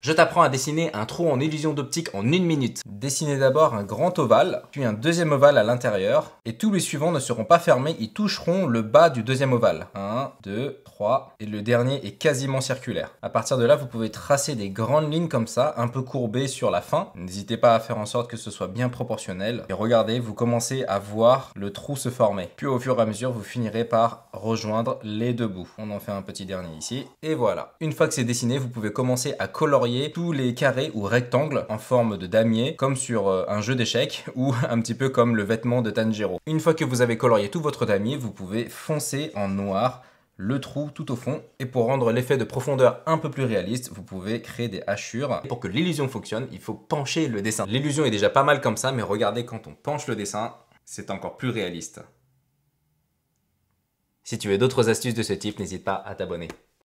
Je t'apprends à dessiner un trou en illusion d'optique en une minute. Dessinez d'abord un grand ovale, puis un deuxième ovale à l'intérieur, et tous les suivants ne seront pas fermés, ils toucheront le bas du deuxième ovale. 1, 2, 3, et le dernier est quasiment circulaire. À partir de là, vous pouvez tracer des grandes lignes comme ça, un peu courbées sur la fin. N'hésitez pas à faire en sorte que ce soit bien proportionnel. Et regardez, vous commencez à voir le trou se former. Puis au fur et à mesure, vous finirez par rejoindre les deux bouts. On en fait un petit dernier ici, et voilà. Une fois que c'est dessiné, vous pouvez commencer à colorier tous les carrés ou rectangles en forme de damier, comme sur euh, un jeu d'échecs ou un petit peu comme le vêtement de Tanjiro. Une fois que vous avez colorié tout votre damier, vous pouvez foncer en noir le trou tout au fond. Et pour rendre l'effet de profondeur un peu plus réaliste, vous pouvez créer des hachures. Et pour que l'illusion fonctionne, il faut pencher le dessin. L'illusion est déjà pas mal comme ça, mais regardez quand on penche le dessin, c'est encore plus réaliste. Si tu veux d'autres astuces de ce type, n'hésite pas à t'abonner.